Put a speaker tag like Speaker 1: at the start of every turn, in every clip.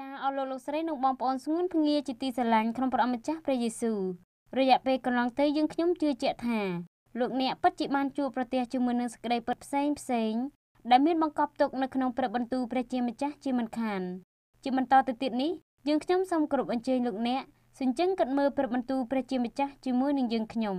Speaker 1: ចាអរលោកលោកស្រីនិងបងប្អូនស្ងួនភ្ងាជាទីស្រឡាញ់ក្នុងព្រះអម្ចាស់ព្រះយេស៊ូវរយៈពេលកន្លងទៅយើងខ្ញុំជឿជាក់ថាលោកអ្នកពិតជាបានជួបប្រទះជាមួយនឹងសក្តីពិតផ្សេងផ្សេងដែលមានបង្កប់ទុកនៅក្នុងព្រះបន្ទូលព្រះជាម្ចាស់ជាមិនខានជាបន្តទៅទៀតនេះយើងខ្ញុំសូមគោរពអញ្ជើញលោកអ្នកសញ្ជឹងកត់មើលព្រះបន្ទូលព្រះជាម្ចាស់ជាមួយនឹងយើងខ្ញុំ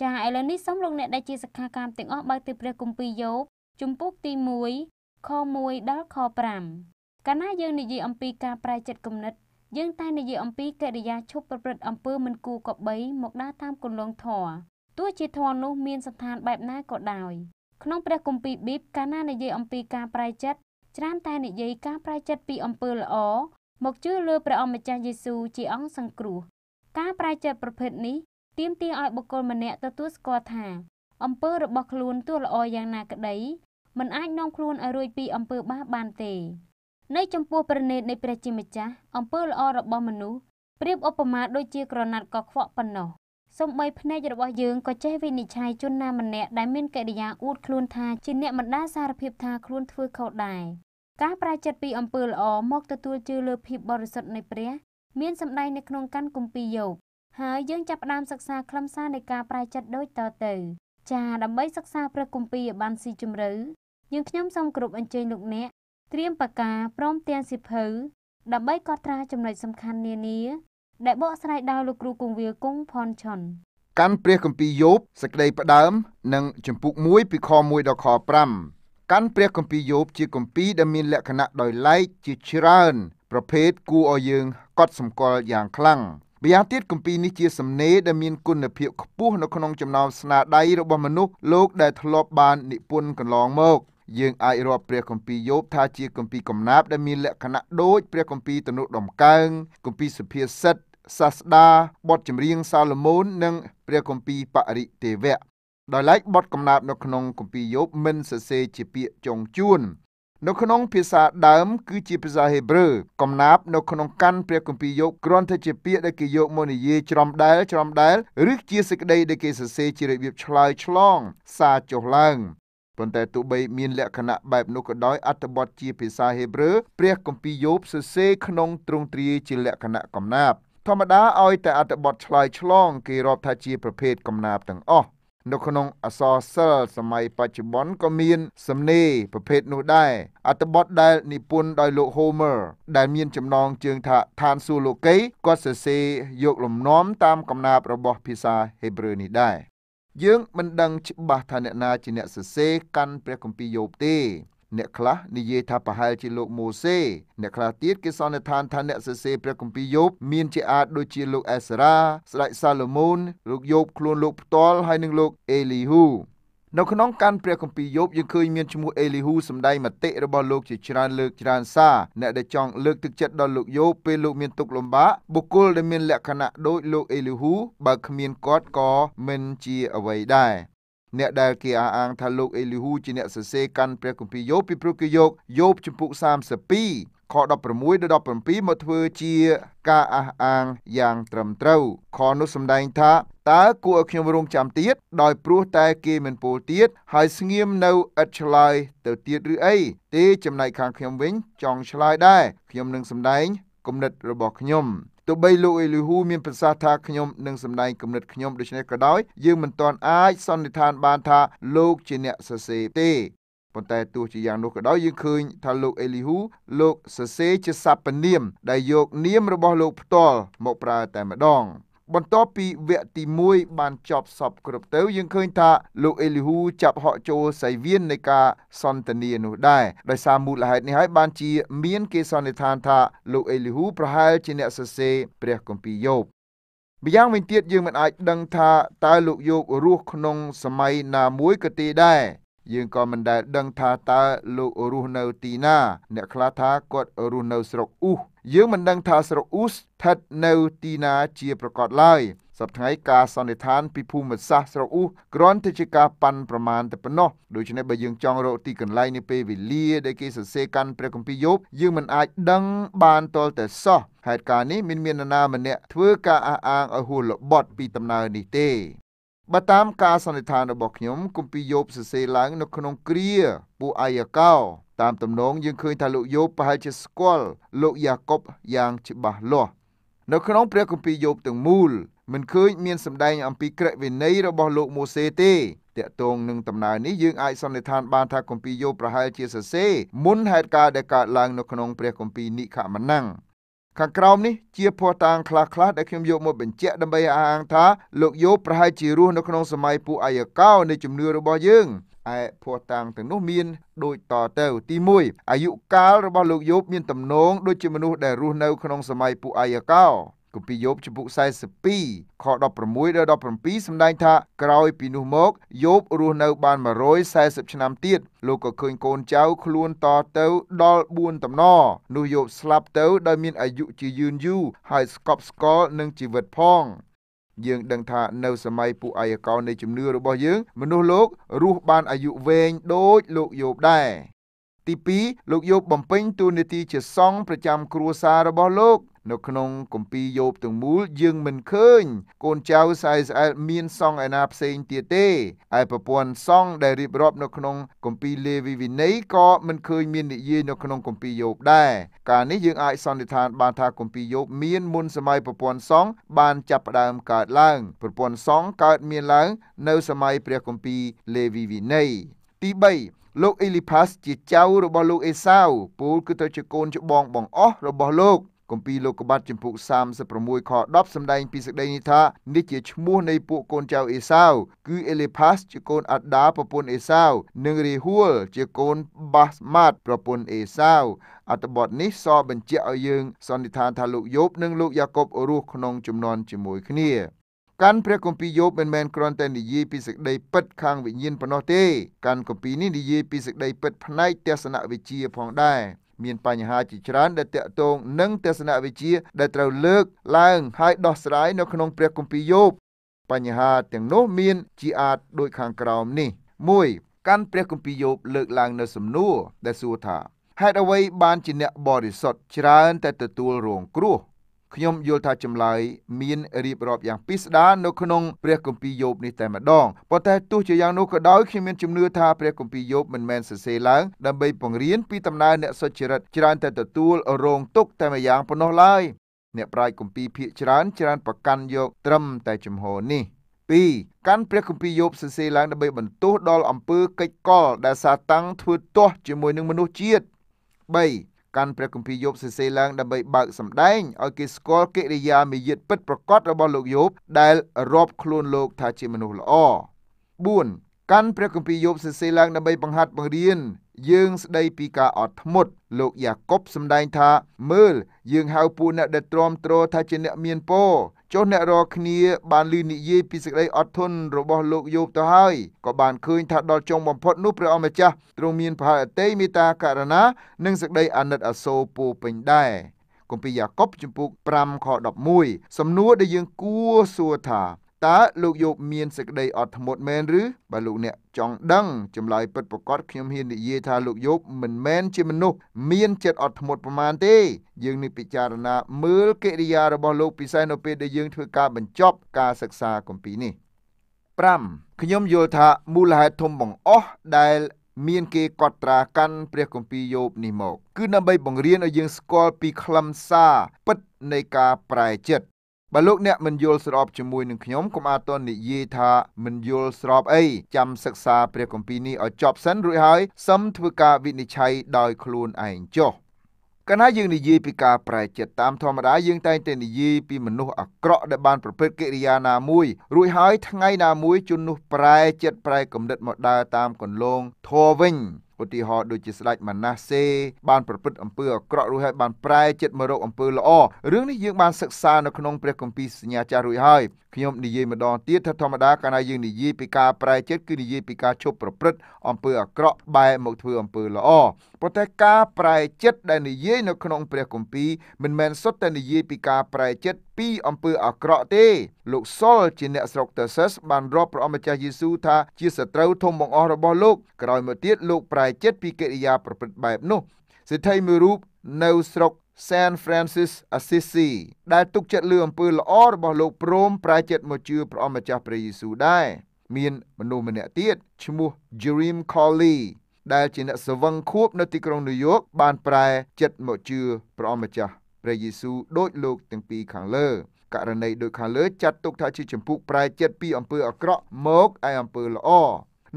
Speaker 1: ចាឥឡូវនេះសូមលោកអ្នកដែលជាសិក្ខាកាមទាំងអស់បើកទៅព្រះគម្ពីរយ៉ូបជំពូកទី1ខ1ដល់ខ5កាលណាយើងនិយាយអំពីការប្រែចិត្តគំនិតយើងតែនិយាយអំពីកិរិយាឈប់ប្រព្រឹត្តអំពើមិនគួរគប្បីមកដើរតាមគន្លងធម៌ទោះជាធម៌នោះមានស្ថានបែបណាក៏ដោយក្នុងព្រះគម្ពីរប៊ីបកាលណានិយាយអំពីការប្រែចិត្តច្រើនតែនិយាយការប្រែចិត្តពីអំពើល្អមកជឿលើព្រះអម្ចាស់យេស៊ូវជា អង្គសង្គ្រោះ ការប្រែចិត្តប្រភេទនេះទាមទារឲ្យបុគ្គលម្នាក់ទទួលស្គាល់ថា អំពើរបស់ខ្លួនទោះល្អយ៉ាងណាក្តីមិនអាចនាំខ្លួនឲ្យរួចពីអំពើបាបបានទេនៅចំពោះប្រណិតនៃព្រះជាម្ចាស់អំពើល្អរបស់មនុស្សប្រៀបឧបមាដូចជាក្រណាត់កខ្វក់ប៉ុណ្ណោះសំបីភ្នែករបស់យើងក៏ចេះវិនិច្ឆ័យជនណាម្នាក់ដែលមានកិរិយាអួតខ្លួនថាជាអ្នកមិនដាសារភាពថាខ្លួនធ្វើខុសដែរការប្រែចិត្តពីអំពើល្អមកទទួលជឿលើភាពបរិសុទ្ធនៃព្រះមានសម្ដែងនៅក្នុងកាន់គម្ពីរយោបហើយយើងចាប់ផ្ដើមសិក្សាខ្លឹមសារនៃការប្រែចិត្តដូចតទៅចាដើម្បីសិក្សាព្រះគម្ពីរឲ្យបានស៊ីជម្រៅយើងខ្ញុំសូមគោរពអញ្ជើញលោកអ្នកត្រៀមបកាព្រមទាំងសៀវភៅដើម្បីកត់ត្រាចំណុចសំខាន់នានាដែលបកស្រាយដោយលោកគ្រូគង្វាលគង់ផនឆុន
Speaker 2: កាន់ព្រះគម្ពីរយោបសេចក្តីផ្ដើមនិងចំពុក1ពីខ1ដល់ខ5កាន់ព្រះគម្ពីរយោបជាគម្ពីរដែលមានលក្ខណៈដោយឡែកជាច្រើនប្រភេទគួរឲ្យយើងកត់សម្គាល់យ៉ាងខ្លាំងម្យ៉ាងទៀតគម្ពីរនេះជាសំណេរដែលមានគុណភាពខ្ពស់នៅក្នុងចំណោមស្នាដៃរបស់មនុស្សលោកដែលធ្លាប់បាននិពន្ធកន្លងមកយើងអាចរាប់ព្រះគម្ពីរយោបថាជាគម្ពីរកំណាព្យដែលមានលក្ខណៈដូចព្រះគម្ពីរទំនុកដំកើងគម្ពីរសុភាសិតសាស្តាបទចម្រៀងសាឡូមូននិងព្រះគម្ពីរបរិទេវៈដោយឡែកបទកំណាព្យនៅក្នុងគម្ពីរយោបមិនសរសេរជាពាក្យចុងជួន នៅក្នុងភាសាដើមគឺជាភាសាហេប្រឺកំណាព្យនៅក្នុងកាន់ព្រះគម្ពីរយោបគ្រាន់តែជាពាក្យដែលគេយកមកនិយាយច្រំដែល ច្រំដែលឬជាសេចក្តីដែលគេសរសេរជារបៀបឆ្លើយឆ្លងសារចុះឡើងប៉ុន្តែទោះបីមានលក្ខណៈបែបនោះក៏ដោយអត្ថបទជាភាសាហេប្រឺព្រះគម្ពីរយោបសរសេរក្នុងទ្រង់ទ្រាយជាលក្ខណៈកំណាព្យធម្មតាឲ្យតែអត្ថបទឆ្លើយឆ្លងគេរាប់ថាជា ប្រភេទកំណាព្យទាំងអស់នៅក្នុងអសរសិល្ប៍សម័យបច្ចុប្បន្នក៏មានសំណេរប្រភេទនោះដែរអត្ថបទដែលនិពន្ធដោយលោក Homer ដែលមានចំណងជើងថាឋានសួគ៌លោកីគាត់សរសេរយកលំនាំតាមកំណាព្យរបស់ភាសាហេប្រឺនេះដែរយើងមិនដឹងច្បាស់ថាអ្នកណាជាអ្នកសរសេរកាន់ព្រះគម្ពីរយោបទេអ្នកខ្លះនិយាយថាប្រហែលជាលោកម៉ូសេអ្នកខ្លះទៀតគេសន្និដ្ឋានថាអ្នកសរសេរព្រះគម្ពីរយោបមានជាអាចដូចជាលោកអេសារ៉ាស្ដេចសាឡូមោនលោកយោបខ្លួនលោកផ្ទាល់ហើយនិងលោកអេលីហ៊ូនៅក្នុងកាន់ព្រះគម្ពីរយោបយើងឃើញមានឈ្មោះអេលីហ៊ូសម្ដែងមតិរបស់លោកជាច្រើនលើកច្រើនសារអ្នកដែលចង់លើកទឹកចិត្តដល់លោកយោបពេលលោកមានទុក្ខលំបាកបុគ្គលដែលមានលក្ខណៈដូចលោកអេលីហ៊ូបើគ្មានគាត់ក៏មិនជាអ្វីដែរអ្នកដែលគេអះអាងថាលោកអេលីហ៊ូជាអ្នកសរសេរកាន់ព្រះគម្ពីរយោបពីព្រោះគេយកយោបជំពូក32ខ16ដល់17មកធ្វើជា ការអះអាងយ៉ាងត្រឹមត្រូវ ខនោះសម្ដែងថាតើគួរឲ្យខ្ញុំរងចាំទៀត ដោយព្រោះតែគេមិនពោលទៀតហើយស្ងៀមនៅឥតឆ្លើយទៅទៀតឬអីទេចំណែកខាងខ្ញុំវិញ ចង់ឆ្លើយដែរខ្ញុំនឹងសម្ដែងគំនិត របស់ខ្ញុំទោះបីលោកអេលីហ៊ូមានប្រសាសន៍ថាខ្ញុំនឹងសម្ដែងគំនិតខ្ញុំដូច្នេះក៏ដោយយើងមិនទាន់អាចសន្និដ្ឋាន បាន ថាលោកជាអ្នកសរសេរទេប៉ុន្តែទោះជាយ៉ាងនោះក៏ដោយយើងឃើញថាលោកអេលីហ៊ូលោកសរសេរជាសព្វនាម ដែលយកនាមរបស់លោកផ្ទាល់មកប្រើតែម្ដង បន្ទាប់ពីវគ្គទី1បានចប់សពគ្រប់ទៅយើងឃើញថាលោកអេលីហ៊ូចាប់ហក់ចូលសៃវៀននៃការសន្តានានោះដែរដោយសារមូលហេតុនេះហើយបានជាមានគេសន្និដ្ឋានថាលោកអេលីហ៊ូប្រហែលជាអ្នកសរសេរព្រះគម្ពីរយោបម្យ៉ាងវិញទៀតយើងមិនអាចដឹងថាតើលោកយោបរស់ក្នុងសម័យណាមួយក៏ទេដែរយើងក៏មិនដែលដឹងថាតើលោករស់នៅទីណា អ្នកខ្លះថាគាត់រស់នៅស្រុកអ៊ូសយើងមិនដឹងថាស្រុកអ៊ូសស្ថិតនៅទីណាជាប្រកបឡើយសប្តាហ៍ការសន្និដ្ឋានពីភូមិសាស្ត្រស្រុកអ៊ូសគ្រាន់តែជាការប៉ាន់ប្រមាណតែប៉ុណ្ណោះដូច្នេះបើយើងចង់រកទីកន្លែងនាពេលវេលាដែលគេសរសេរកាន់ព្រះគម្ពីរយោបយើងមិនអាចដឹងបានទាល់តែសោះហេតុការណ៍នេះមានមាននរណាម្នាក់ធ្វើការអះអាងឲ្យហួសល្បត់ពីដំណើរនេះទេបើតាមការសន្និដ្ឋានរបស់ខ្ញុំគម្ពីរយោបសរសេរឡើងនៅក្នុងគ្រាពួកអាយកោ តាមទំនងយើងឃើញថាលោកយោបប្រហែលជាស្គាល់លោកយ៉ាកុបយ៉ាងច្បាស់លាស់នៅក្នុងព្រះគម្ពីរយោបទាំងមូលមិនឃើញមានសម្ដែងអំពីក្រឹតវិន័យរបស់លោកម៉ូសេទេតកតងនឹងដំណើរនេះយើងអាចសន្និដ្ឋានបានថាគម្ពីរយោបប្រហែលជាសរសេរមុនហេតុការណ៍ដែលកើតឡើងនៅក្នុងព្រះគម្ពីរនិខមណង្គខាងក្រោមនេះជាភ័ស្តុតាងខ្លះៗដែលខ្ញុំយកមកបញ្ជាក់ដើម្បីអះអាងថាលោកយូបប្រហែលជារស់នៅក្នុងសម័យពួកអាយកោនៃជំនឿរបស់យើងឯភ័ស្តុតាងទាំងនោះមានដូចតទៅទី1អាយុកាលរបស់លោកយូបមានទំនងដូចជាមនុស្សដែលរស់នៅក្នុងសម័យពួកអាយកោគម្ពីរយោបចំពុក42ខ16ដល់17សម្ដែងថាក្រោយពីនោះមកយោបរស់នៅបាន140ឆ្នាំទៀតលោកក៏ឃើញកូនចៅខ្លួនតទៅ ដល់4តំណនោះយោបស្លាប់ទៅដោយមានអាយុជាយឺនយូរហើយស្កប់ស្កល់នឹងជីវិតផង យើងដឹងថានៅសម័យពួកអាយកោនៃជំនឿរបស់យើង មនុស្សលោករស់បានអាយុវែងដូចលោកយោបដែរទី2លោកយោបបំពេញតួនាទីជាសង្ឃប្រចាំគ្រួសាររបស់លោកនៅក្នុងគម្ពីរយោបទាំងមូលយើងមិនឃើញ កូនចៅស្អែស្អែលមានសង់ឯណាផ្សេងទៀតទេឯប្រព័ន្ធសង់ដែលរៀបរាប់នៅក្នុងគម្ពីរលេវីវិន័យក៏មិនឃើញមាននិយាយនៅក្នុងគម្ពីរយោបដែរការនេះយើងអាចសន្និដ្ឋានបានថាគម្ពីរយោបមានមុនសម័យប្រព័ន្ធសង់បានចាប់ផ្ដើមកើតឡើងប្រព័ន្ធសង់កើតមានឡើងនៅសម័យព្រះគម្ពីរលេវីវិន័យទី3លោកអេលីផាសជាចៅរបស់លោកអេសាវពូលគឺទៅជាកូនច្បងបងអស់របស់លោកគម្ពីរលោកុបាតចំពុក36ខ10សម្ដែងពីសេចក្តីនេះថានេះជាឈ្មោះនៃពួកកូនចៅអេសាវគឺអេលីផាសជាកូនអាដាប្រពន្ធអេសាវនិងរីហួលជាកូនបាសម៉ាតប្រពន្ធអេសាវអត្ថបទនេះសបញ្ជាក់ឲ្យយើងសន្និដ្ឋានថាលោកយោបនិងលោកយ៉ាកុបរស់ក្នុងចំណន់ជាមួយគ្នាកាន់ព្រះគម្ពីរយោបមិនមែនគ្រាន់តែនិយាយពីសេចក្តីពិតខាងវិញ្ញាណប៉ុណ្ណោះទេកាន់គម្ពីរនេះនិយាយពីសេចក្តីពិតផ្នែកទស្សនវិជ្ជាផងដែរមានបញ្ហាជាច្រើនដែលតាក់ទងនឹងទស្សនវិជ្ជាដែលត្រូវលើកឡើងហើយដោះស្រាយនៅ ក្នុងព្រះគម្ពីរយោបបញ្ហា ទាំងនោះ មានជាអាចដូចខាងក្រោមនេះ1កាន់ព្រះគម្ពីរយោបលើកឡើង នៅ សំណួរដែលសួរថាហេតុអ្វី បានជាអ្នកបរិសុទ្ធច្រើន តែទទួលរងគ្រោះខ្ញុំយល់ថាចម្លើយមានរៀបរាប់យ៉ាងពិស្ដារនៅក្នុងព្រះគម្ពីរយោបនេះតែម្ដងប៉ុន្តែទោះជាយ៉ាងនោះក៏ដោយខ្ញុំមានជំនឿថាព្រះគម្ពីរយោបមិនមែនសរសេរឡើងដើម្បីបង្រៀនពីដំណើរអ្នកសុចរិតច្រើនតែទទួលរងទុកតែម្យ៉ាងប៉ុណ្ណោះឡើយអ្នកប្រាជ្ញគម្ពីរភាគច្រើនច្រើនប្រកាន់យកត្រឹមតែជំហរនេះ2កាន់ព្រះគម្ពីរយោបសរសេរឡើងដើម្បីបន្ទោសដល់អំពើកិច្ចកលដែលសាតាំងធ្វើទាស់ជាមួយនឹងមនុស្សជាតិ3កាន់ព្រះគម្ពីរយោបសរសេរឡើងដើម្បីបើកសម្ដែងឲ្យគេស្គាល់កិរិយាមារយាទពិតប្រាកដរបស់លោកយោបដែលរាប់ខ្លួនលោកថាជាមនុស្សល្អ4កាន់ព្រះគម្ពីរយោបសរសេរឡើងដើម្បីបង្ហាត់បង្រៀនយើងស្ដីពីការអត់ធ្មត់លោកយ៉ាកុបសម្ដែងថាមើលយើងហៅពួកអ្នកដែលទ្រាំទ្រថាជាអ្នកមានពរចុះអ្នករាល់គ្នាបានលឺនិយាយពីសេចក្តីអត់ធន់របស់លោកយោបទៅហើយក៏បានឃើញថាដល់ចុងបំផុតនោះព្រះអម្ចាស់ទ្រង់មានប្រហែលអតីមេត្តាករណានិងសេចក្តីអាណិតអាសូរពោពេញដែរគម្ពីរយ៉ាកុបជំពូក5ខ11សំណួរដែលយើងគួរសួរថាតើលោកយោបមានសេចក្តីអត់ធ្មត់មែនឬបើលោកអ្នកចង់ដឹងចម្លើយពិតប្រាកដខ្ញុំហ៊ាននិយាយថាលោកយោបមិនមែនជាមនុស្សមានចិត្តអត់ធ្មត់ប្រមាណទេ យើងនឹងពិចារណាមើលកិរិយារបស់លោកពិសេសនៅពេលដែលយើងធ្វើការបញ្ចប់ការសិក្សាគម្ពីរនេះ5ខ្ញុំយល់ថាមូលហេតុធំបង្អស់ដែល មាន គេកត់ត្រាកាន់ព្រះគម្ពីរយោបនេះមកគឺដើម្បីបង្រៀនឲ្យយើងស្គាល់ពីខ្លឹមសារ ពិតនៃការប្រែចិត្តបើលោកអ្នកមិនយល់ស្របជាមួយនឹងខ្ញុំកុំអាតននិយាយថាមិនយល់ស្របអីចាំសិក្សាព្រះគម្ពីរនេះឲ្យចប់សិនរួចហើយសឹមធ្វើការវិនិច្ឆ័យដោយខ្លួនឯងចុះកាលណាយើងនិយាយពីការប្រែចិត្តតាមធម្មតាយើងតែងតែនិយាយពីមនុស្សអាក្រក់ដែលបានប្រព្រឹត្តកិរិយាណាមួយរួចហើយថ្ងៃណាមួយជននោះប្រែចិត្តប្រែគំនិតមកដើរតាមគន្លងធម៌វិញឧទាហរណ៍ដូចជាស្ដេចម៉ាណាសេបានប្រព្រឹត្តអំពើអាក្រក់រួចហើយបានប្រែចិត្តមករកអំពើល្អរឿងនេះយើងបានសិក្សានៅក្នុងព្រះគម្ពីរសញ្ញាចាស់រួចហើយខ្ញុំនិយាយម្ដងទៀតថាធម្មតាកាលណាយើងនិយាយពីការប្រែចិត្តគឺនិយាយពីការឈប់ប្រព្រឹត្តអំពើអាក្រក់បែរមកធ្វើអំពើល្អប៉ុន្តែការប្រែចិត្តដែលនិយាយនៅក្នុង ព្រះគម្ពីរមិនមែនសុទ្ធតែនិយាយពីការប្រែចិត្តពីអំពើអាក្រក់ទេ លោកសុលជាអ្នកស្រុកតេសាសបានរាប់ព្រះអម្ចាស់យេស៊ូថាជាសត្រូវធំបង្អស់របស់លោក ក្រោយមកទៀតលោក ប្រែចិត្តពីកិរិយា ប្រព្រឹត្តបែបនោះសិទ្ធិមួយរូបនៅស្រុក San Francis Assisi ដែលទុកចិត្តលើអំពើល្អរបស់លោកព្រមប្រែចិត្តមកជឿព្រះអម្ចាស់ព្រះយេស៊ូដែរមានមនុស្សម្នាក់ទៀតឈ្មោះ Jerem Colley ដែលជាអ្នកសវឹងខួបនៅទីក្រុងញូវយ៉កបានប្រែចិត្តមកជឿព្រះអម្ចាស់ព្រះយេស៊ូវដូចលោកទាំងពីរខាងលើ ករណីដូចខាងលើចាត់ទុកថាជាចម្ពោះប្រែចិត្តពីអំពើអាក្រក់មកឯអំពើល្អ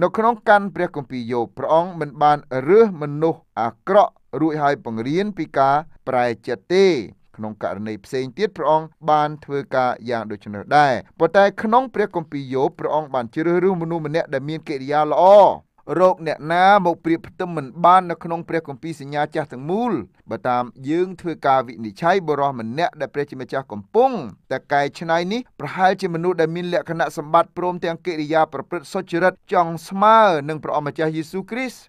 Speaker 2: នៅក្នុងកាន់ព្រះគម្ពីរយោបព្រះអង្គមិនបានរើសមនុស្សអាក្រក់រួចហើយបង្រៀនពីការប្រែចិត្តទេ ក្នុងករណីផ្សេងទៀតព្រះអង្គបានធ្វើការយ៉ាងដូចនេះដែរប៉ុន្តែក្នុងព្រះគម្ពីរយោបព្រះអង្គបានជ្រើសរើសមនុស្សម្នាក់ដែលមានកិរិយាល្អរោគអ្នកណាមកប្រៀបផ្ទឹមមិនបាននៅក្នុងព្រះគម្ពីរសញ្ញាចាស់ទាំងមូលបើតាមយើងធ្វើការវិនិច្ឆ័យបរិសុទ្ធម្នាក់ដែលព្រះជាម្ចាស់កំពុងតែកែច្នៃនេះប្រហែលជាមនុស្សដែលមានលក្ខណៈសម្បត្តិព្រមទាំងកិរិយាប្រព្រឹត្តសុចរិតចង់ស្មើនឹងព្រះអម្ចាស់យេស៊ូវគ្រីស្ទ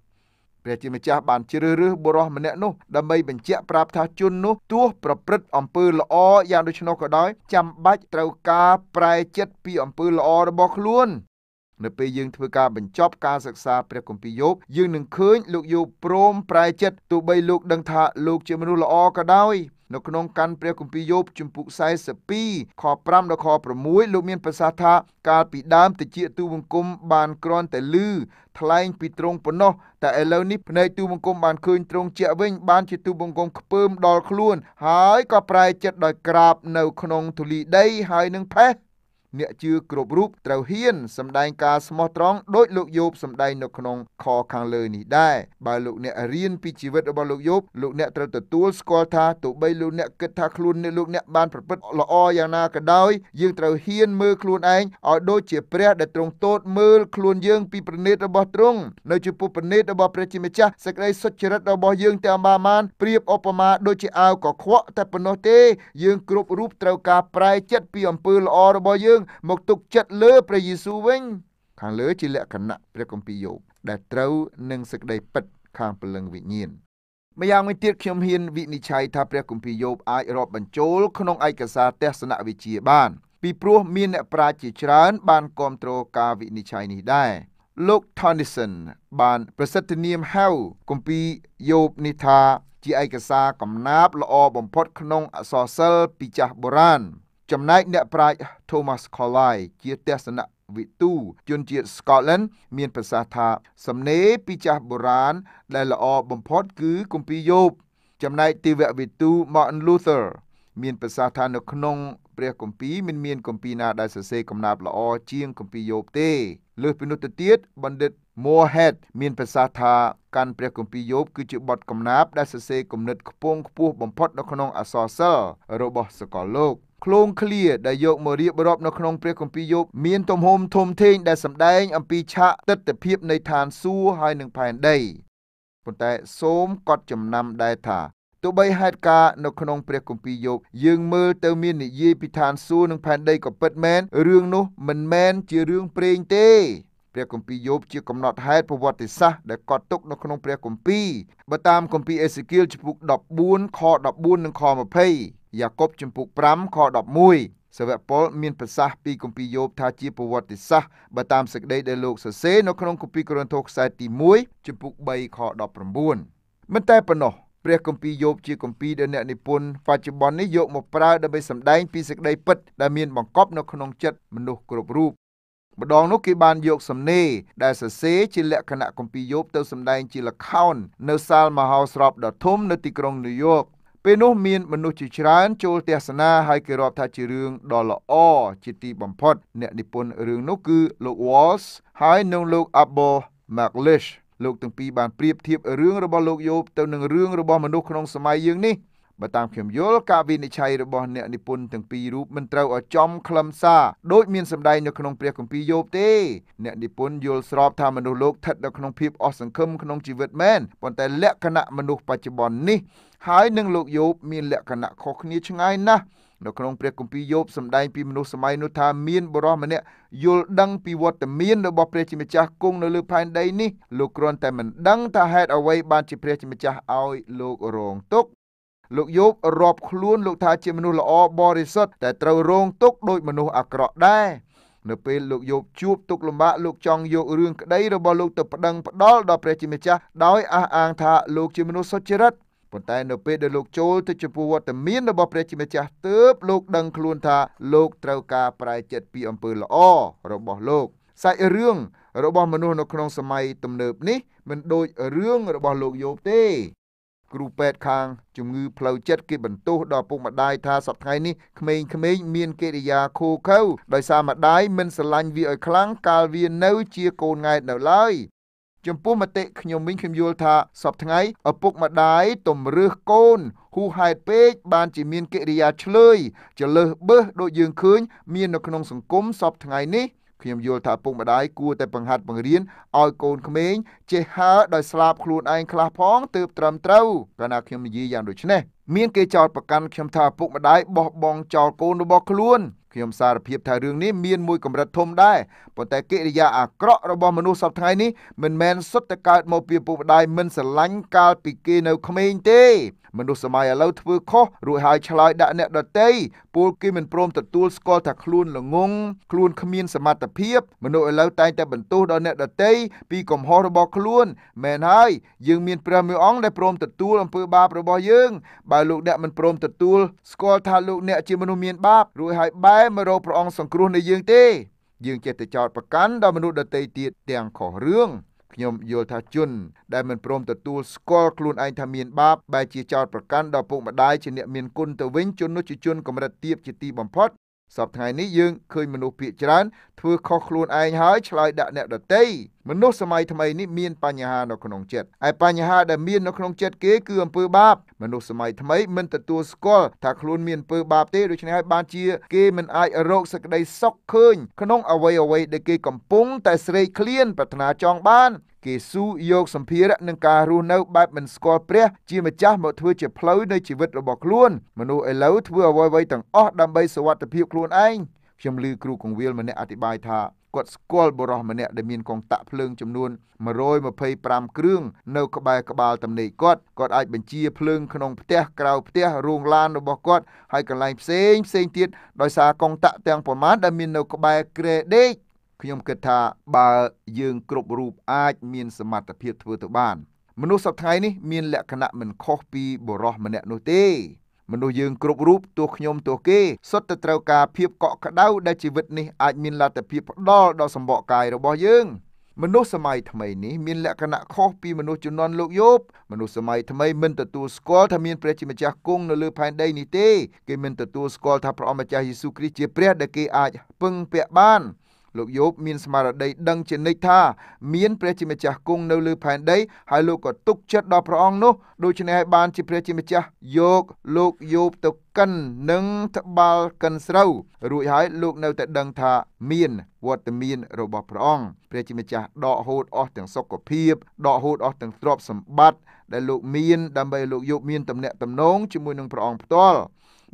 Speaker 2: ព្រះជាម្ចាស់បានជ្រើសរើសបុរសម្នាក់នោះដើម្បីបញ្ជាក់ប្រាប់ថាជននោះទោះប្រព្រឹត្តអំពើល្អយ៉ាងដូច្នោះក៏ដោយចាំបាច់ត្រូវការប្រែចិត្តពីអំពើល្អរបស់ខ្លួននៅពេលយើងធ្វើការបញ្ចប់ការសិក្សាព្រះគម្ពីរយោបយើងនឹងឃើញលោកយោបព្រមប្រែចិត្តទោះបីលោកដឹងថាលោក ជាមនុស្សល្អក៏ដោយនៅក្នុងកាន់ព្រះគម្ពីរយោបជំពូក42ខ5ដល់ខ6លោកមានប្រសាសន៍ថាកាលពីដើមតិចទូបង្គំបានក្រន់តែឮថ្លែងពីទ្រង់ប៉ុណ្ណោះតែឥឡូវនេះភ្នែកទូបង្គំបានឃើញទ្រង់ជាវិញ បានជាទូបង្គំខ្ពើមដល់ខ្លួន ហើយក៏ប្រែចិត្តដោយក្រាបនៅក្នុងធូលីដីហើយនឹងផេះអ្នកជឿគ្រប់រូបត្រូវហ៊ានសម្ដែងការស្មោះត្រង់ដោយលោកយោបសម្ដែងនៅក្នុងខខាងលើនេះដែរបើលោកអ្នករៀនពីជីវិតរបស់លោកយោបលោកអ្នកត្រូវទទួលស្គាល់ថាទោះបីលោកអ្នកគិតថាខ្លួនអ្នកលោកអ្នកបានប្រព្រឹត្តល្អយ៉ាងណាក៏ដោយយើងត្រូវហ៊ានមើលខ្លួនឯងឲ្យដូចជាព្រះដែលទ្រង់ទតមើលខ្លួនយើងពីប្រណិតរបស់ទ្រង់នៅជាពុប្រណិតរបស់ព្រះជាម្ចាស់សេចក្តីសុចរិតរបស់យើងទាំងបាមានប្រៀបឧបមាដូចជាអាវកខ្វក់តែប៉ុណ្ណោះទេយើងគ្រប់រូបត្រូវការប្រែចិត្តពីអំពើល្អរបស់យើងយើងមកទុកចិត្តលើព្រះយេស៊ូវវិញខាងលើជាលក្ខណៈព្រះគម្ពីរយោបដែលត្រូវនឹងសេចក្តីពិតខាងព្រលឹងវិញ្ញាណម្យ៉ាងវិញទៀតខ្ញុំហ៊ានវិនិច្ឆ័យថាព្រះគម្ពីរយោបអាចរាប់បញ្ចូលក្នុងឯកសារទស្សនវិជ្ជាបាន ពីព្រោះមានអ្នកប្រាជ្ញជាច្រើនបានគ្រប់គ្រងការវិនិច្ឆ័យនេះដែរលោក Tonison បានប្រសិទ្ធនាមហៅគម្ពីរយោបនេះថាជាឯកសារកំណាព្យល្អបំផុតក្នុងអសរសិល្ប៍ពីចាស់បុរាណចំណែកអ្នកប្រាជ្ញ Thomas Carlyle ជាទស្សនវិទូជនជាតិ Scotland មានប្រសាសន៍ថាសំណេរពីចាស់បុរាណដែលល្អបំផុតគឺគម្ពីរយោបចំណែកទេវវិទូ Martin Luther មានប្រសាសន៍ថានៅក្នុង ព្រះគម្ពីរមិនមានគម្ពីរណាដែលសរសេរកំណាព្យល្អជាងគម្ពីរយោបទេ លើសពីនោះទៅទៀតបណ្ឌិត Moorhead មានប្រសាសន៍ថាកាន់ព្រះគម្ពីរយោបគឺជាបទកំណាព្យដែលសរសេរគំនិតខ្ពង់ខ្ពស់បំផុតនៅក្នុងអក្សរសិល្ប៍របស់សកលលោកឃ្លោងឃ្លាដែលយកមករៀបរាប់នៅក្នុង ព្រះគម្ពីរយោបមានទំហំធំធេងដែលសម្ដែងអំពីឆាកទិដ្ឋភាពនៃឋានសួគ៌ហើយនឹងផែនដីប៉ុន្តែសូមកត់ចំណាំដែរថាទោះបីហេតុការណ៍នៅក្នុងព្រះគម្ពីរយោបយើងមើលទៅមាននិយាយពីឋានសួគ៌និងផែនដីក៏ពិតមែនរឿងនោះមិនមែនជារឿងព្រេងទេព្រះគម្ពីរយោបជាកំណត់ហេតុប្រវត្តិសាស្ត្រដែលកត់ទុក នៅក្នុងព្រះគម្ពីរបើតាមគម្ពីរអេសេគៀលចំពុក14ខ14និងខ20យ៉ាកុបជំពូក5ខ11សាវកពលមានប្រសាសន៍ពីគម្ពីរយោបថាជាប្រវត្តិសាស្ត្របើតាមសេចក្តីដែលលោកសរសេរនៅក្នុងគម្ពីរកូរិនថូសខ្សែទី1ជំពូក3ខ19មិនតែប៉ុណ្ណោះព្រះគម្ពីរយោបជាគម្ពីរដែលអ្នកនិពន្ធបច្ចុប្បន្ននេះយកមកប្រើដើម្បីសម្ដែងពីសេចក្តីពិត ដែលមានបង្កប់នៅក្នុងចិត្តមនុស្សគ្រប់រូបម្ដង នោះគេបានយក សំណេរដែលសរសេរជាលក្ខណៈគម្ពីរយោបទៅសម្ដែងជាល្ខោននៅសាលមហោស្រពដ៏ធំនៅទីក្រុងញូវយ៉កពេលនោះមានមនុស្សជាច្រើនចូលទស្សនាហើយគេរាប់ថាជារឿងដ៏ល្អជាទីបំផុតអ្នកនិពន្ធរឿងនោះគឺលោក Walls ហើយនិងលោក Abbo Maglish លោកទាំងពីរបានប្រៀបធៀបរឿងរបស់លោកយោបទៅនឹងរឿងរបស់មនុស្សក្នុងសម័យយើងនេះបើតាមខ្ញុំយល់ការវិនិច្ឆ័យរបស់អ្នកនិពន្ធទាំងពីររូបមិនត្រូវឲ្យចំខ្លឹមសារដូចមានសម្ដែងនៅក្នុងព្រះគម្ពីរយោបទេអ្នកនិពន្ធយល់ស្របថាមនុស្សលោកស្ថិតនៅក្នុងភាពអស់សង្ឃឹមក្នុងជីវិតមែនប៉ុន្តែលក្ខណៈមនុស្សបច្ចុប្បន្ននេះហើយនឹងលោកយោបមានលក្ខណៈខុសគ្នាឆ្ងាយណាស់នៅក្នុងព្រះគម្ពីរយោបសម្ដែងពីមនុស្សសម័យនោះថាមានបុរសម្នាក់យល់ដឹងពីវត្តមានរបស់ព្រះជាម្ចាស់គង់នៅលើផែនដីនេះលោកគ្រាន់តែមិនដឹងថាហេតុអ្វីបានជាព្រះជាម្ចាស់ឲ្យលោករងទុក្ខលោកយោបរាប់ខ្លួនលោកថាជាមនុស្សល្អបរិសុទ្ធតែត្រូវរងទុក្ខដោយមនុស្សអាក្រក់ដែរនៅពេលលោកយោបជួបទុក្ខលំបាកលោកចង់យករឿងក្តី របស់លោកទៅប្តឹងផ្ដាល់ដល់ព្រះជាម្ចាស់ដោយអះអាងថាលោកជាមនុស្សសុចរិតប៉ុន្តែនៅពេលដែលលោកចូលទៅចំពោះវត្តមាន របស់ព្រះជាម្ចាស់ទើបលោកដឹងខ្លួនថាលោកត្រូវការប្រែចិត្តពីអំពើល្អរបស់លោកសាច់រឿងរបស់មនុស្សនៅក្នុងសម័យទំនើបនេះ មិនដូចរឿងរបស់លោកយោបទេគ្រូពេទ្យខាងជំងឺផ្លូវចិត្តគេបន្ទោសដល់ពុកម្ដាយថាសប្តាហ៍នេះក្មេងៗមានកិរិយាខូខើដោយសារម្ដាយមិនស្រឡាញ់វាឲ្យខ្លាំងកាលវានៅជាកូនង៉ែតនៅឡើយចំពោះមតិខ្ញុំវិញខ្ញុំយល់ថាសប្តាហ៍ឪពុកម្ដាយទំរើសកូនហ៊ូហែតពេកបានជាមានកិរិយាឆ្លើយ ចលើសបើសដូចយើងឃើញមាននៅក្នុងសង្គមសប្តាហ៍នេះខ្ញុំយល់ថាពុកម្ដាយគួរតែបង្ហាត់បង្រៀនឲ្យកូនក្មេងចេះហើរដោយស្លាប់ខ្លួនឯងខ្លះផងទើបត្រឹមត្រូវកាលណាខ្ញុំនិយាយយ៉ាងដូចនេះមានគេចោទប្រកាន់ខ្ញុំថាពុកម្ដាយបោះបង់ចោលកូនរបស់ខ្លួនខ្ញុំសារភាពថារឿងនេះមានមួយកម្រិតធំដែរប៉ុន្តែកិរិយាអាក្រក់របស់មនុស្សសពថ្ងៃនេះមិនមែនសុទ្ធតែកើតមកពីពុកម្ដាយមិនស្រឡាញ់កាលពីគេនៅក្មេងទេមនុស្សសម័យឥឡូវធ្វើខុសរួចហើយឆ្លើយដាក់អ្នកដទៃពលគេមិនព្រមទទួលស្គាល់ថាខ្លួនល្ងង់ខ្លួនគ្មាន សមត្ថភាពមនុស្សឥឡូវតែងតែបន្ទោសដល់អ្នកដទៃពីកំហុសរបស់ខ្លួនមែនហើយយើងមានព្រះមួយអង្គដែលព្រមទទួលអំពើ បាបរបស់យើងបើលោកអ្នកមិនព្រមទទួលស្គាល់ថាលោកអ្នកជាមនុស្សមានបាបរួចហើយបែរែមករកព្រះអង្គសង្គ្រោះនៃយើងទេ យើងចេះតែចោទប្រកាន់ដល់មនុស្សដទៃទៀតទាំងខុសរឿងខ្ញុំយល់ថាជនដែលមិនព្រមទទួលស្គាល់ខ្លួនឯងថាមានបាបបែរជាចោទប្រកាន់ដល់ពុកម្ដាយជាអ្នកមានគុណទៅវិញជននោះជាជនកម្រិតទាបជាទីបំផុតសប្តាហ៍នេះយើងឃើញមនុស្សភាគច្រើនធ្វើខុសខ្លួនឯងហើយឆ្លើយដាក់អ្នកដទៃមនុស្សសម័យថ្មីនេះមានបញ្ហានៅក្នុងចិត្តហើយបញ្ហាដែលមាននៅក្នុងចិត្តគេគឺអំពើបាបមនុស្សសម័យថ្មីមិនទទួលស្គាល់ថាខ្លួនមានអំពើបាបទេដូច្នេះហើយបានជា គេមិនអាចរកសេចក្តីសុខឃើញ ក្នុងអ្វីអ្វីដែលគេកំពុងតែស្រេកឃ្លានប្រាថ្នាចង់បានគេស៊ូយកសម្ភារៈនិងការរស់នៅបែបមិនស្គាល់ព្រះជាម្ចាស់មកធ្វើជាផ្លូវនៃជីវិតរបស់ខ្លួនមនុស្សឥឡូវធ្វើអ្វីៗទាំងអស់ដើម្បីសុវត្ថិភាពខ្លួនឯងខ្ញុំឮគ្រូកងវិលម្នាក់អធិប្បាយថាគាត់ស្គាល់បុរសម្នាក់ដែលមានកងតាក់ភ្លើងចំនួន125គ្រឿងនៅក្បែរក្បាលទំនេរគាត់គាត់អាចបញ្ជាភ្លើងក្នុងផ្ទះក្រៅផ្ទះរោងឡានរបស់គាត់ហើយកន្លែងផ្សេងផ្សេងទៀតដោយសារកងតាក់ទាំងប៉ុន្មានដែលមាននៅក្បែរក្រេដេកខ្ញុំគិតថាបើយើង គ្រប់រូប អាចមានសមត្ថភាពធ្វើទៅបានមនុស្សសប្តាហ៍នេះមានលក្ខណៈមិនខុសពីបុរសម្នាក់នោះទេមនុស្សយើងគ្រប់រូបទោះខ្ញុំទោះគេសុទ្ធតែត្រូវការភាពកក់ក្ដៅដែលជីវិតនេះអាចមានលទ្ធភាពផ្ដល់ដល់សម្បកកាយរបស់យើង មនុស្សសម័យថ្មីនេះមានលក្ខណៈខុសពីមនុស្សជំនាន់លោកយោបមនុស្សសម័យថ្មីមិនទទួលស្គាល់ថាមានព្រះជាម្ចាស់គង់នៅលើផែនដីនេះទេគេមិនទទួលស្គាល់ថាព្រះអម្ចាស់យេស៊ូវគ្រីស្ទជាព្រះដែលគេអាចពឹងពាក់បានលោកយោបមានស្មារតីដឹងជានិច្ចថាមានព្រះជាម្ចាស់គង់នៅលើផែនដីហើយលោកក៏ទុកចិត្តដល់ព្រះអង្គនោះ ដូច្នេះហើយបានជាព្រះជាម្ចាស់យកលោកយោបទៅកិន និងត្បាល់កិនស្រូវរួចហើយលោកនៅតែដឹងថាមាន វត្តមាន របស់ព្រះអង្គព្រះជាម្ចាស់ដកហូតអស់ទាំងសុខភាពដកហូតអស់ទាំងទ្រព្យសម្បត្តិដែលលោកមានដើម្បីលោកយោបមានទំនាក់ទំនងជាមួយនឹងព្រះអង្គផ្ទាល់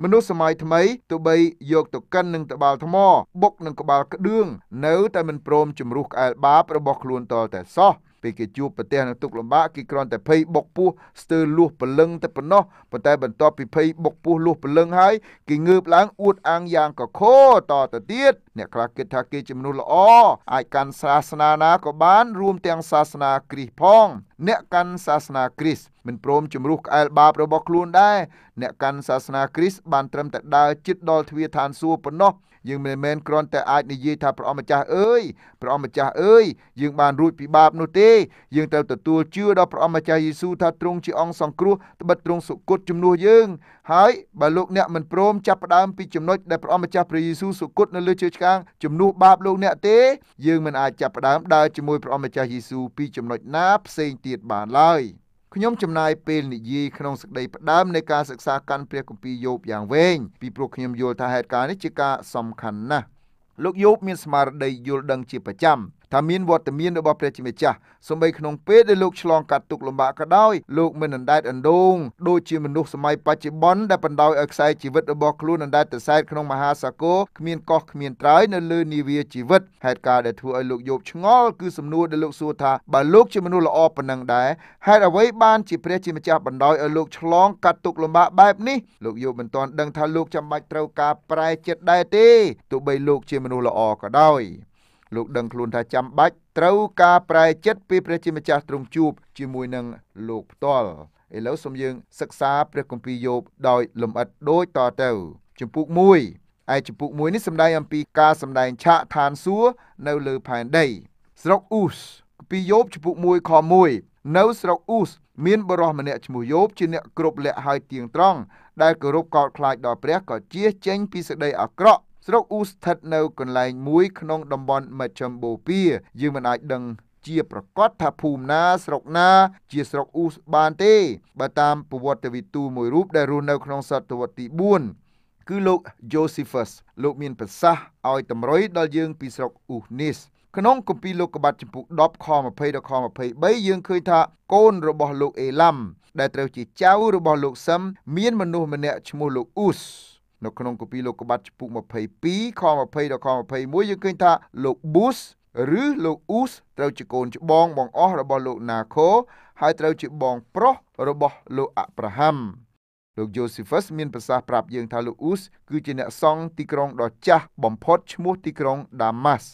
Speaker 2: មនុស្សសម័យថ្មីទោះបីយកទៅកិននឹងត្បាល់ថ្មបុកនឹងក្បាលក្ដឿងនៅតែមិនព្រមជំរុះក្អែលបាបរបស់ខ្លួនតតែសោះពេលគេជួបប្រទះនឹងទុកលំបាកគេគ្រាន់តែភ័យបុកពោះស្ទើរលួសពលឹងតែប៉ុណ្ណោះប៉ុន្តែបន្ទាប់ពីភ័យបុកពោះលួសពលឹងហើយគេងើបឡើងអួតអាងយ៉ាងកខោតទៅទៀតអ្នកខ្លះគិតថាគេជំនួសល្អអាចកាន់សាសនាណាក៏បានរួមទាំងសាសនាគ្រីស្ទផងអ្នកកាន់សាសនាគ្រីស្ទមិនព្រមជំរុះក្អែលបាបរបស់ខ្លួនដែរអ្នកកាន់សាសនាគ្រីស្ទបានត្រឹមតែដើរជិតដល់ទ្វារឋានសួគ៌ប៉ុណ្ណោះយើងមិនមែនគ្រាន់តែអាចនិយាយថាព្រះអង្គម្ចាស់អើយព្រះអង្គម្ចាស់អើយយើងបាន រួចពីបាបនោះទេយើងត្រូវទទួលជឿដល់ព្រះអង្គម្ចាស់យេស៊ូវថាទ្រង់ជាអង្គសង្គ្រោះត្បិតទ្រង់សុគតជំនួសយើង ហើយបើលោកអ្នកមិនព្រមចាប់ផ្ដើមពីចំណុចដែលព្រះអង្គម្ចាស់ព្រះយេស៊ូវសុគតនៅលើជើងឆ្កាងជំនួសបាបលោកអ្នកទេយើងមិនអាចចាប់ផ្ដើមដើរជាមួយព្រះអង្គម្ចាស់យេស៊ូវពី ចំណុចណាផ្សេងទៀតបានឡើយ។ខ្ញុំចំណាយពេលនិយាយក្នុងសេចក្តីផ្ដើមនៃការសិក្សាកាន់ព្រះគម្ពីរយោបយ៉ាងវែងពីព្រោះខ្ញុំយល់ថាហេតុការណ៍នេះជាការសំខាន់ណាស់លោកយោបមានស្មារតីយល់ដឹងជាប្រចាំថាមានវត្តមានរបស់ព្រះជាម្ចាស់សម្បីក្នុងពេលដែលលោកឆ្លងកាត់ទុកលំបាកក៏ដោយលោកមិនអណ្ដែតអណ្ដូងដូចជាមនុស្សសម័យបច្ចុប្បន្នដែលបណ្ដោយឲ្យខ្សែជីវិតរបស់ខ្លួនអណ្ដែតទៅសែតក្នុងមហាសាគរគ្មានកោះគ្មានត្រើយនៅលើនាវាជីវិតហេតុការណ៍ដែលធ្វើឲ្យលោកយោបឆ្ងល់គឺសំណួរដែលលោកសួរថាបើលោកជាមនុស្សល្អប៉ុណ្ណឹងដែរហេតុអ្វីបានជាព្រះជាម្ចាស់បណ្ដោយឲ្យលោកឆ្លងកាត់ទុកលំបាកបែបនេះលោកយោបមិនទាន់ដឹងថាលោកចាំបាច់ត្រូវការប្រែចិត្តដែរទេទោះបីលោកជាមនុស្សល្អក៏ដោយលោកដឹងខ្លួនថាចាំបាច់ត្រូវការប្រែចិត្តពីព្រះជាម្ចាស់ទ្រង់ជួបជាមួយនឹងលោកផ្ទាល់ឥឡូវសូមយើងសិក្សាព្រះគម្ពីរយោបដោយលម្អិតដូចតទៅជំពូក1ឯជំពូក1នេះសម្ដែងអំពីការសម្ដែងឆាកឋានសួគ៌នៅលើផែនដីស្រុកអ៊ូសគម្ពីរយោបជំពូក1ខ1នៅស្រុកអ៊ូសមានបរិសម្នាក់ឈ្មោះយោបជាអ្នកគ្រប់លក្ខហើយទៀងត្រង់ដែលគោរពកោតខ្លាចដល់ព្រះក៏ជៀសចេញពីសេចក្តីអាក្រក់ស្រុកអ៊ូស្ថិតនៅកន្លែងមួយក្នុងតំបន់មជ្ឈមបូព៌ាយើងមិនអាចដឹងជាប្រកាសថាភូមិណាស្រុកណាជាស្រុកអ៊ូសបានទេបើតាមប្រវត្តិវិទូមួយរូបដែលរស់នៅក្នុងសតវត្សទី4គឺលោក Josephus លោកមានប្រសាសន៍ឲ្យតម្រុយដល់យើងពីស្រុកអ៊ូសនេះក្នុងគម្ពីរលោកកបាត់ចំពុក10ខ20ដល់ខ23យើងឃើញថាកូនរបស់លោកអេឡាំដែលត្រូវជាចៅរបស់លោកសឹមមានមនុស្សម្នាក់ឈ្មោះលោកអ៊ូសនៅក្នុងកូពីលោកក្បាត់ចំពុក22ខ20ដល់ខ21យើងឃើញថាលោក Bush ឬលោក Us ត្រូវជាកូនច្បង បងអស់របស់លោក Naco ហើយត្រូវ ជាបងប្រុសរបស់លោក Abraham លោក Josephus មានប្រសាសន៍ប្រាប់យើងថាលោក Us គឺជាអ្នកសង់ទីក្រុងដ៏ចាស់បំផុតឈ្មោះទីក្រុង Damas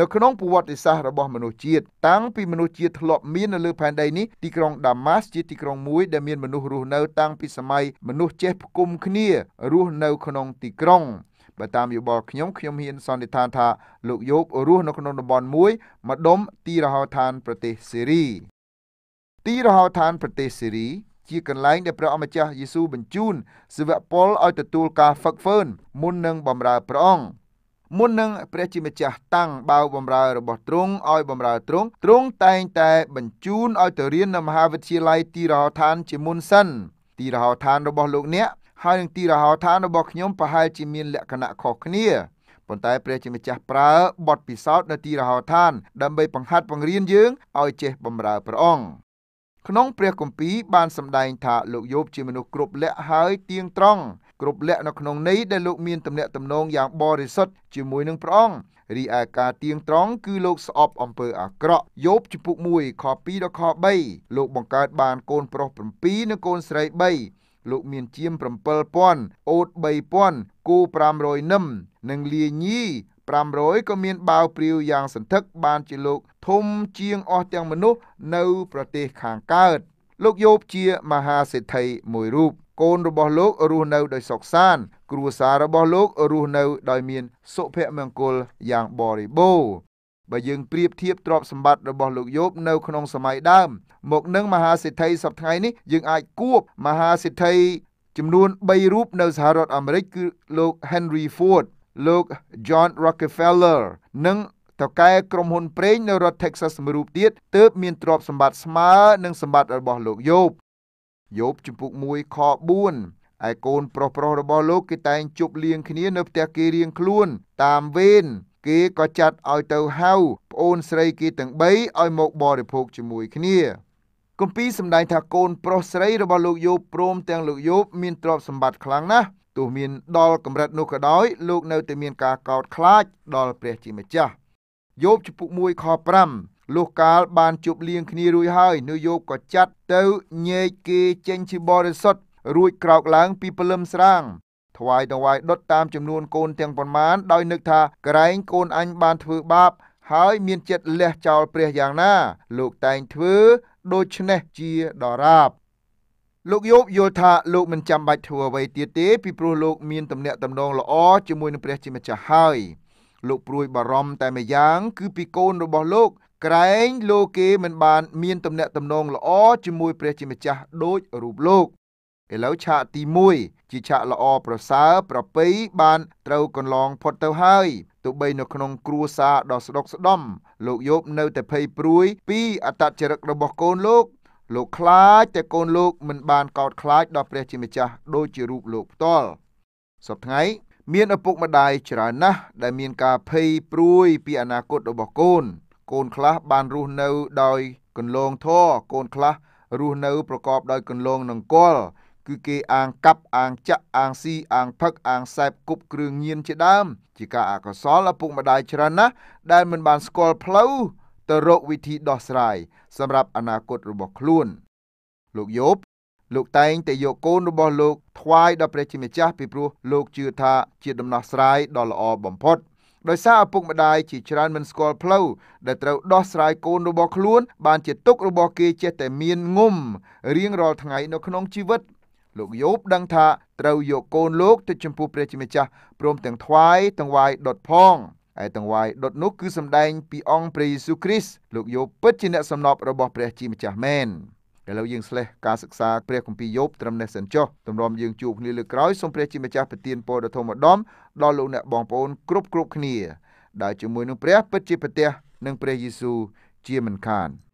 Speaker 2: នៅក្នុងប្រវត្តិសាស្ត្ររបស់មនុស្សជាតិតាំងពីមនុស្សជាតិធ្លាប់មាននៅលើផែនដីនេះទីក្រុងដាម៉ាស់ជាទីក្រុងមួយដែលមានមនុស្សរស់នៅតាំងពីសម័យមនុស្សចេះផ្គុំគ្នា រស់នៅ ក្នុងទីក្រុងបើតាមយោបល់ខ្ញុំខ្ញុំហ៊ានសន្និដ្ឋានថា លោកយោបរស់នៅក្នុងតំបន់មួយ ម្ដុំទីរហោឋានប្រទេសសេរីទីរហោឋានប្រទេសសេរីជាកន្លែងដែលព្រះអម្ចាស់យេស៊ូវបញ្ជូនសាវកពលឲ្យទទួលការហ្វឹកហ្វឺនមុននឹងបម្រើព្រះអង្គមុននឹងព្រះជាម្ចាស់តាំងបាវបំរើរបស់ទ្រង់ឲ្យបំរើទ្រង់ទ្រង់តែងតែបញ្ជូនឲ្យទៅរៀននៅមហាវិទ្យាល័យទីរហោឋានជាមុនសិនទីរហោឋានរបស់លោកអ្នកហើយនឹងទីរហោឋានរបស់ខ្ញុំប្រហែលជាមានលក្ខណៈខុសគ្នាប៉ុន្តែព្រះជាម្ចាស់ប្រើបទពិសោធន៍នៅទីរហោឋានដើម្បីបង្ហាត់បង្រៀនយើងឲ្យចេះបម្រើព្រះអង្គក្នុងព្រះគម្ពីរបានសម្ដែងថាលោកយោបជាមនុស្សគ្រប់លក្ខហើយទៀងត្រង់គ្រប់លក្ខនៅក្នុងនេះដែលលោកមានទំនាក់ទំនងយ៉ាងបរិសុទ្ធជាមួយនឹងព្រះអង្គរីឯការទៀងត្រង់គឺលោកស្អប់អំពើអាក្រក់យោបជំពូក1ខ2ដល់ខ3លោកបង្កើតបានកូនប្រុស7និងកូនស្រី3លោកមានជាម7000អូត3000គូ500នឹមនិងលាញី500ក៏មានបាវព្រាវយ៉ាងសន្ធឹកបានជាលោកធំជាងអស់ទាំងមនុស្សនៅប្រទេសខាងកើត លោកយោបជាមហាសេដ្ឋីមួយរូបកូនរបស់លោក រស់នៅដោយសុខសាន្តគ្រួសាររបស់លោករស់នៅដោយមានសុភមង្គលយ៉ាងបរិបូរណ៍បើយើងប្រៀបធៀបទ្រព្យសម្បត្តិរបស់លោកយោបនៅក្នុងសម័យដើមមកនឹងមហាសិទ្ធិសប្តាហ៍នេះយើងអាចគួបមហាសិទ្ធិចំនួន3រូបនៅសហរដ្ឋអាមេរិកគឺលោក Henry Ford លោក John Rockefeller និងតកែក្រុមហ៊ុនប្រេង នៅរដ្ឋ Texas មួយរូបទៀតទើបមានទ្រព្យសម្បត្តិស្មើនឹងសម្បត្តិរបស់លោកយោបយោបចំពុក1ខ4ឯកូនប្រុសប្រុសរបស់លោកគេតែងជប់លៀងគ្នានៅផ្ទះគេរៀងខ្លួន តាមវេន គេក៏ចាត់ឲ្យទៅហៅប្អូនស្រីគេទាំង3ឲ្យមកបរិភោគជាមួយគ្នាគម្ពីរសម្ដែងថាកូនប្រុសស្រីរបស់លោកយោបព្រមទាំងលោកយោបមានទ្រព្យសម្បត្តិខ្លាំងណាស់ទោះមានដល់កម្រិតនោះក៏ដោយលោកនៅតែមានការកោតខ្លាចដល់ព្រះ ជាម្ចាស់យោបចំពុក1ខ5លុះកាលបានជប់លៀងគ្នា រួចហើយនាយកក៏ចាត់ទៅញែកគេចេញជាបរិសុទ្ធរួចក្រោកឡើង ពីព្រលឹមស្រាងថ្វាយតង្វាយដុតតាមចំនួនកូនទាំងប៉ុន្មានដោយនឹកថាក្រែងកូនអញបានធ្វើបាបហើយមានចិត្តលះចោលព្រះយ៉ាងណា លោកតែងធ្វើដូច្នេះជាដរាប លោកយោបយល់ថាលោកមិនចាំបាច់ធ្វើអ្វីទៀតទេពីព្រោះលោកមានទំនាក់ទំនងល្អជាមួយនឹងព្រះជាម្ចាស់ហើយ លោកព្រួយបារម្ភតែម្យ៉ាងគឺពីកូនរបស់លោកក្រែងលោកគេមិនបានមានទំនាក់ទំនងល្អជាមួយ ព្រះជាម្ចាស់ដូចរូបលោកឥឡូវឆាកទី1ជាឆាកល្អប្រសើរប្រពៃបាន ត្រូវកន្លង ផុតទៅហើយទោះបីនៅក្នុងគ្រួសារដ៏ស្ដុកស្ដំលោកយោបនៅតែភ័យព្រួយ ពី អត្តចរិតរបស់កូនលោក លោកខ្លាចតែកូនលោក មិនបានកោតខ្លាចដល់ព្រះជាម្ចាស់ ដូចជារូបលោកផ្ទាល់សប្តាហ៍មានឪពុកម្ដាយច្រើនណាស់ដែល មានការភ័យព្រួយពីអនាគតរបស់កូនកូនខ្លះបានរស់នៅដោយ កន្លងធေါ်កូនខ្លះរស់នៅប្រកបដោយកន្លងនង្គ័លគឺគេ អាងកាប់អាងចាក់អាងស៊ីអាងផឹកអាងសែបគប់គ្រឿងញៀនជាដើមជាការអកុសលឪពុកម្ដាយច្រើនណាស់ដែលមិនបានស្គាល់ផ្លូវទៅរកវិធីដោះស្រាយ សម្រាប់អនាគតរបស់ខ្លួន លោកយោបលោកតែងតែយកកូនរបស់លោកថ្វាយដល់ព្រះជាម្ចាស់ពីព្រោះលោកជឿថាជាដំណោះស្រាយដ៏ល្អបំផុត។ដោយសារឪពុកម្ដាយជាច្រើនមិនស្គាល់ផ្លូវដែលត្រូវដោះស្រាយកូនរបស់ខ្លួនបានជាទុករបស់គេចេះតែមានងំរៀងរាល់ថ្ងៃនៅក្នុងជីវិតលោកយោបដឹងថាត្រូវយកកូនលោកទៅចំពោះព្រះជាម្ចាស់ព្រមទាំងថ្វាយទាំងវាយដុតផងហើយទាំងវាយដុតនោះគឺសំដែងពីអង្គព្រះយេស៊ូវគ្រីស្ទលោកយោបពិតជាអ្នកសំណប់របស់ព្រះជាម្ចាស់មែនឥឡូវយើងស្លេះការសិក្សាព្រះគម្ពីរយោបត្រឹមនេះសិនចុះទម្រាំយើងជួបគ្នាលើក្រោយសូមព្រះជាម្ចាស់ប្រទានពរដល់ធម្មដំ ដល់លោកអ្នកបងប្អូនគ្រប់គ្រប់គ្នាដែលជាមួយនឹងព្រះពិតជាប្រទះនឹងព្រះយេស៊ូវជាមិនខាន។